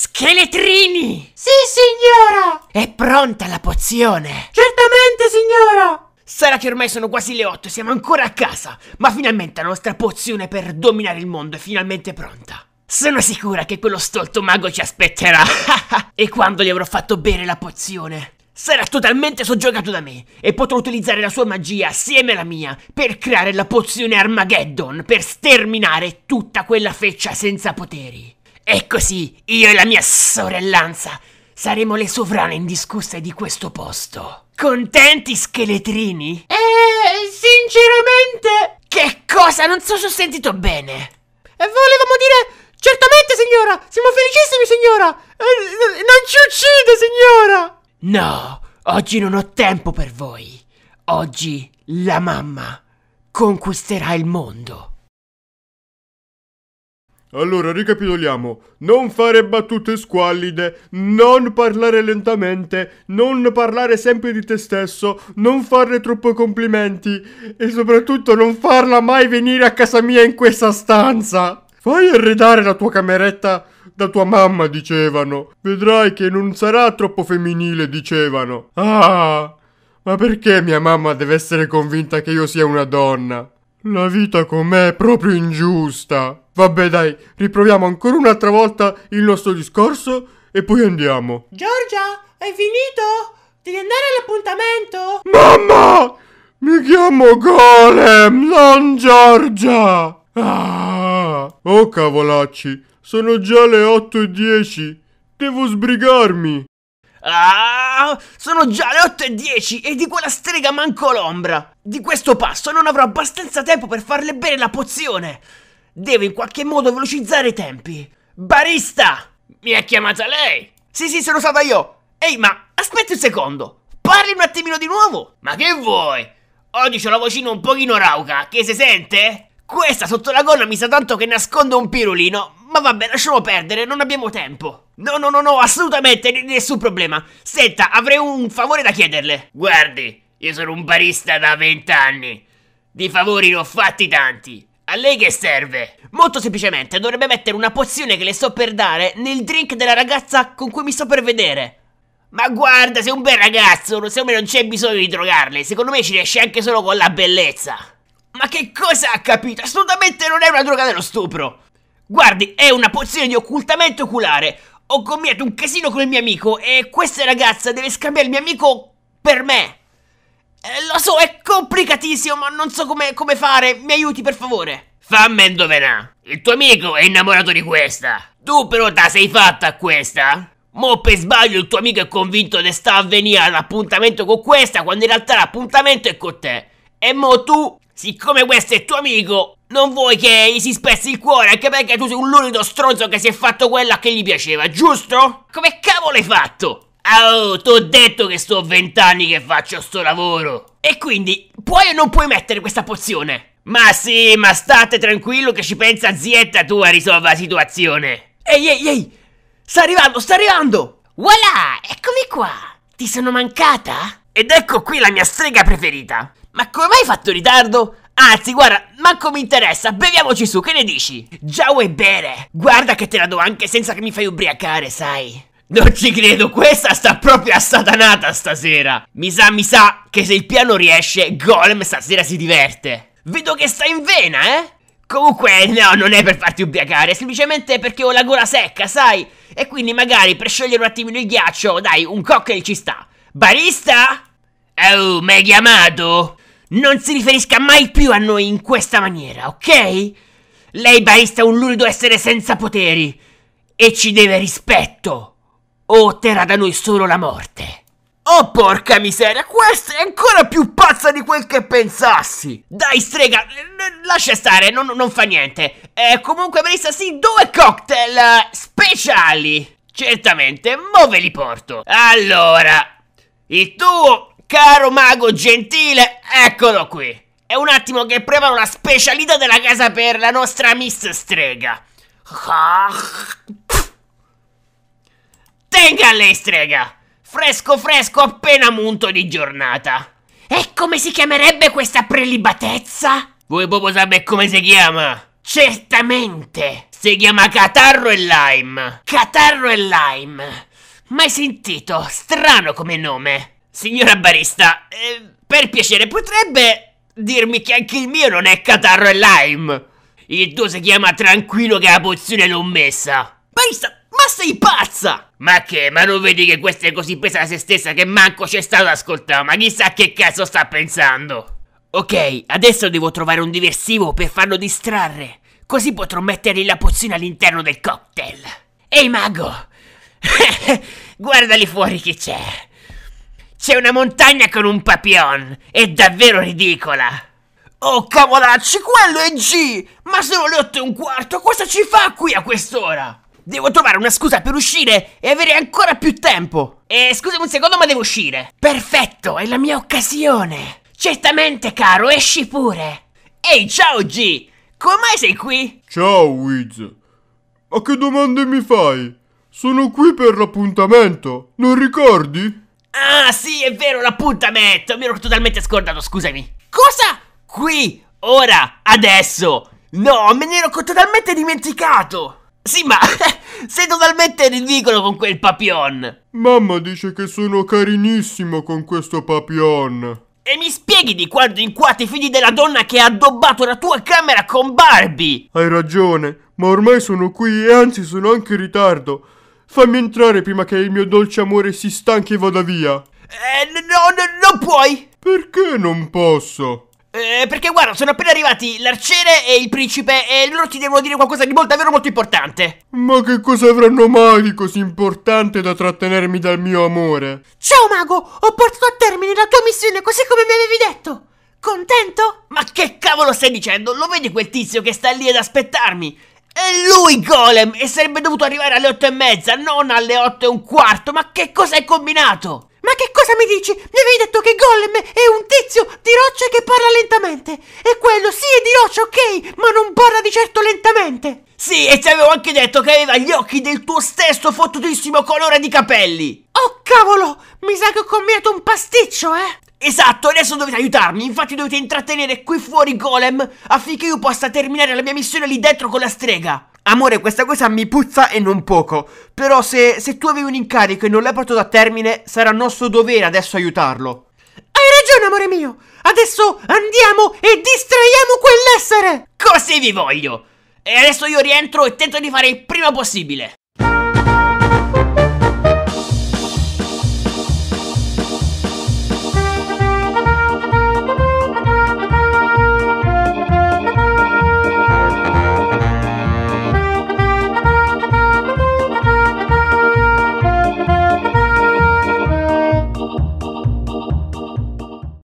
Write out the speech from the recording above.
Scheletrini! Sì, signora! È pronta la pozione! Certamente, signora! Sarà che ormai sono quasi le 8 e siamo ancora a casa, ma finalmente la nostra pozione per dominare il mondo è finalmente pronta. Sono sicura che quello stolto mago ci aspetterà. e quando gli avrò fatto bere la pozione, sarà totalmente soggiogato da me e potrò utilizzare la sua magia assieme alla mia per creare la pozione Armageddon per sterminare tutta quella feccia senza poteri. E così io e la mia sorellanza saremo le sovrane indiscusse di questo posto. Contenti scheletrini? Eh, sinceramente... Che cosa? Non so se ho sentito bene. E eh, volevamo dire... Certamente signora, siamo felicissimi signora. Eh, eh, non ci uccide signora. No, oggi non ho tempo per voi. Oggi la mamma conquisterà il mondo. Allora, ricapitoliamo. Non fare battute squallide, non parlare lentamente, non parlare sempre di te stesso, non fare troppo complimenti e soprattutto non farla mai venire a casa mia in questa stanza. Fai arredare la tua cameretta da tua mamma, dicevano. Vedrai che non sarà troppo femminile, dicevano. Ah, ma perché mia mamma deve essere convinta che io sia una donna? La vita con me è proprio ingiusta. Vabbè dai, riproviamo ancora un'altra volta il nostro discorso e poi andiamo. Giorgia, hai finito? Devi andare all'appuntamento? Mamma! Mi chiamo Golem, non Giorgia! Ah. Oh cavolacci, sono già le e 8.10. Devo sbrigarmi. Ah, sono già le 8 e 10 e di quella strega manco l'ombra. Di questo passo non avrò abbastanza tempo per farle bere la pozione. Devo in qualche modo velocizzare i tempi. Barista! Mi ha chiamata lei? Sì, sì, sono stata io. Ehi, ma aspetti un secondo. Parli un attimino di nuovo. Ma che vuoi? Oggi ho la vocina un pochino rauca, che si sente? Questa sotto la gonna mi sa tanto che nascondo un pirulino, ma vabbè, lasciamo perdere, non abbiamo tempo. No, no, no, no, assolutamente, nessun problema. Senta, avrei un favore da chiederle. Guardi, io sono un barista da vent'anni. Di favori ne ho fatti tanti. A lei che serve? Molto semplicemente, dovrebbe mettere una pozione che le sto per dare nel drink della ragazza con cui mi sto per vedere. Ma guarda, sei un bel ragazzo, non, me non c'è bisogno di drogarle, secondo me ci riesce anche solo con la bellezza. Ma che cosa ha capito? Assolutamente non è una droga dello stupro. Guardi, è una pozione di occultamento oculare. Ho combinato un casino con il mio amico e questa ragazza deve scambiare il mio amico per me. Eh, lo so, è complicatissimo, ma non so come, come fare. Mi aiuti, per favore. Fammi indovinare. Il tuo amico è innamorato di questa. Tu però te sei fatta a questa? Mo per sbaglio il tuo amico è convinto che sta a venire all'appuntamento con questa quando in realtà l'appuntamento è con te. E mo tu, siccome questo è tuo amico, non vuoi che gli si spezzi il cuore anche perché tu sei un l'unico stronzo che si è fatto quella che gli piaceva, giusto? Come cavolo hai fatto? Oh, ti ho detto che sto vent'anni che faccio sto lavoro. E quindi, puoi o non puoi mettere questa pozione? Ma sì, ma state tranquillo che ci pensa zietta tu a risolvere la situazione. Ehi, ehi, ehi! Sta arrivando, sta arrivando! Voilà, eccomi qua! Ti sono mancata? Ed ecco qui la mia strega preferita. Ma come mai hai fatto ritardo? Anzi, guarda, manco mi interessa, beviamoci su, che ne dici? Già vuoi bere? Guarda che te la do anche senza che mi fai ubriacare, sai? Non ci credo, questa sta proprio assatanata stasera. Mi sa, mi sa che se il piano riesce, Golem stasera si diverte. Vedo che sta in vena, eh? Comunque, no, non è per farti ubriacare, è semplicemente perché ho la gola secca, sai? E quindi magari per sciogliere un attimino il ghiaccio, dai, un cocktail ci sta. Barista? Oh, m'hai chiamato? non si riferisca mai più a noi in questa maniera, ok? Lei barista è un lurido essere senza poteri e ci deve rispetto o otterrà da noi solo la morte. Oh porca miseria, questa è ancora più pazza di quel che pensassi! Dai strega, lascia stare, non, non fa niente. Eh, comunque barista sì, due cocktail speciali! Certamente, mo ve li porto. Allora, il tuo Caro mago gentile, eccolo qui. È un attimo che preparo la specialità della casa per la nostra Miss Strega. Tenga a lei, strega! Fresco fresco appena munto di giornata. E come si chiamerebbe questa prelibatezza? Vuoi proprio sapere come si chiama? Certamente! Si chiama Catarro e Lime. Catarro e Lime. Mai sentito? Strano come nome. Signora barista, eh, per piacere potrebbe dirmi che anche il mio non è catarro e lime? Il tuo si chiama tranquillo che la pozione l'ho messa. Barista, ma sei pazza! Ma che, ma non vedi che questa è così presa da se stessa che manco c'è stato ad ascoltare, ma chissà che cazzo sta pensando. Ok, adesso devo trovare un diversivo per farlo distrarre, così potrò mettere la pozione all'interno del cocktail. Ehi mago! Guarda lì fuori chi c'è! C'è una montagna con un papillon! È davvero ridicola! Oh cavolacci, quello è G! Ma sono le otto e un quarto, cosa ci fa qui a quest'ora? Devo trovare una scusa per uscire e avere ancora più tempo. Eh, scusami un secondo, ma devo uscire. Perfetto, è la mia occasione. Certamente, caro, esci pure. Ehi, ciao G! Come sei qui? Ciao, Wiz. Ma che domande mi fai? Sono qui per l'appuntamento, non ricordi? Ah, sì, è vero, l'appuntamento! Mi ero totalmente scordato, scusami. Cosa? Qui, ora, adesso! No, me ne ero totalmente dimenticato! Sì, ma sei totalmente ridicolo con quel papion! Mamma dice che sono carinissimo con questo papion! E mi spieghi di quando in qua i figli della donna che ha addobbato la tua camera con Barbie? Hai ragione, ma ormai sono qui e anzi sono anche in ritardo. Fammi entrare prima che il mio dolce amore si stanchi e vada via. Eh, no, no, non puoi! Perché non posso? Eh, perché guarda, sono appena arrivati l'arciere e il principe e loro ti devono dire qualcosa di molto, davvero molto importante. Ma che cosa avranno mai di così importante da trattenermi dal mio amore? Ciao mago, ho portato a termine la tua missione così come mi avevi detto. Contento? Ma che cavolo stai dicendo? Lo vedi quel tizio che sta lì ad aspettarmi? È lui Golem e sarebbe dovuto arrivare alle otto e mezza, non alle otto e un quarto. Ma che cosa hai combinato? Ma che cosa mi dici? Mi avevi detto che Golem è un tizio di roccia che parla lentamente. E quello sì è di roccia, ok, ma non parla di certo lentamente. Sì, e ti avevo anche detto che aveva gli occhi del tuo stesso fottutissimo colore di capelli. Oh cavolo, mi sa che ho combinato un pasticcio, eh? Esatto, adesso dovete aiutarmi, infatti dovete intrattenere qui fuori Golem affinché io possa terminare la mia missione lì dentro con la strega. Amore, questa cosa mi puzza e non poco, però se, se tu avevi un incarico e non l'hai portato a termine, sarà nostro dovere adesso aiutarlo. Hai ragione, amore mio! Adesso andiamo e distraiamo quell'essere! Così vi voglio! E adesso io rientro e tento di fare il prima possibile.